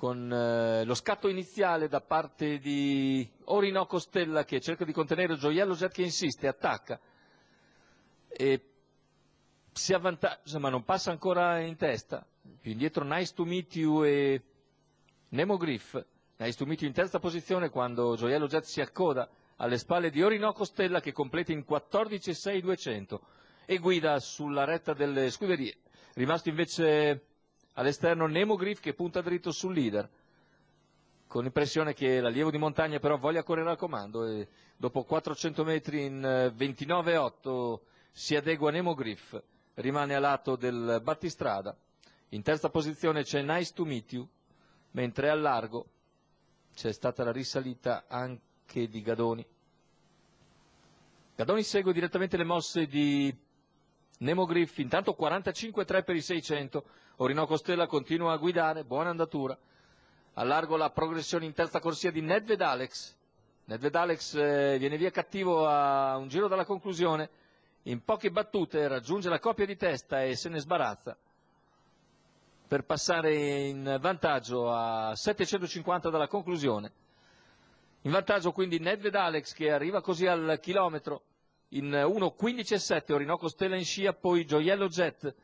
con eh, lo scatto iniziale da parte di Orinoco Stella che cerca di contenere Gioiello Jet che insiste, attacca e si avvantaggia ma non passa ancora in testa più indietro Nice to Meet You e Nemo Griff Nice to Meet You in terza posizione quando Gioiello Jet si accoda alle spalle di Orinoco Stella che completa in 14-6-200 e guida sulla retta delle scuderie rimasto invece all'esterno Nemo Griff che punta dritto sul leader, con l'impressione che l'allievo di montagna però voglia correre al comando e dopo 400 metri in 29,8 eh, si adegua Nemo Griff, rimane a lato del battistrada, in terza posizione c'è Nice to Meet You, mentre al largo c'è stata la risalita anche di Gadoni. Gadoni segue direttamente le mosse di Nemo Griffi, intanto 45-3 per i 600, Orinoco Stella continua a guidare, buona andatura, allargo la progressione in terza corsia di Nedved Alex, Nedved Alex eh, viene via cattivo a un giro dalla conclusione, in poche battute raggiunge la coppia di testa e se ne sbarazza per passare in vantaggio a 750 dalla conclusione. In vantaggio quindi Nedved Alex che arriva così al chilometro in 1.15.7 Orinoco Stella in scia, poi Gioiello Jet.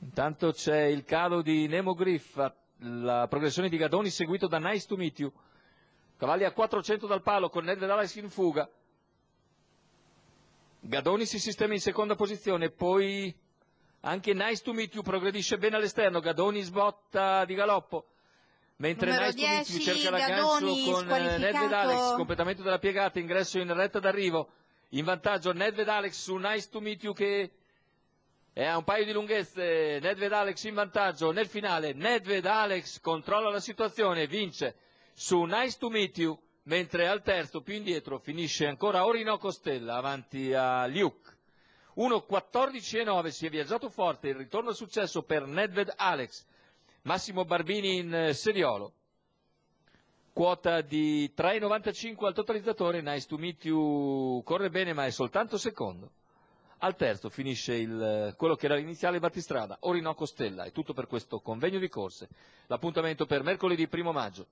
Intanto c'è il calo di Nemo Griffa, la progressione di Gadoni seguito da Nice to Meet You. Cavalli a 400 dal palo con Ned Dallas in fuga. Gadoni si sistema in seconda posizione, poi anche Nice to Meet You progredisce bene all'esterno. Gadoni sbotta di galoppo. Mentre Numero Naistovic cerca l'aggancio con eh, Nedved Alex, completamento della piegata, ingresso in retta d'arrivo, in vantaggio Nedved Alex su Nice to Meet You che è a un paio di lunghezze, Nedved Alex in vantaggio nel finale, Nedved Alex controlla la situazione, vince su Nice to Meet You, mentre al terzo più indietro finisce ancora Orinoco Stella avanti a Luke. 1 e 9 si è viaggiato forte, il ritorno è successo per Nedved Alex. Massimo Barbini in eh, Seriolo. Quota di 3,95 al totalizzatore, Nice to meet you corre bene ma è soltanto secondo. Al terzo finisce il, eh, quello che era l'iniziale battistrada, Orinoco Stella. È tutto per questo convegno di corse. L'appuntamento per mercoledì 1 maggio.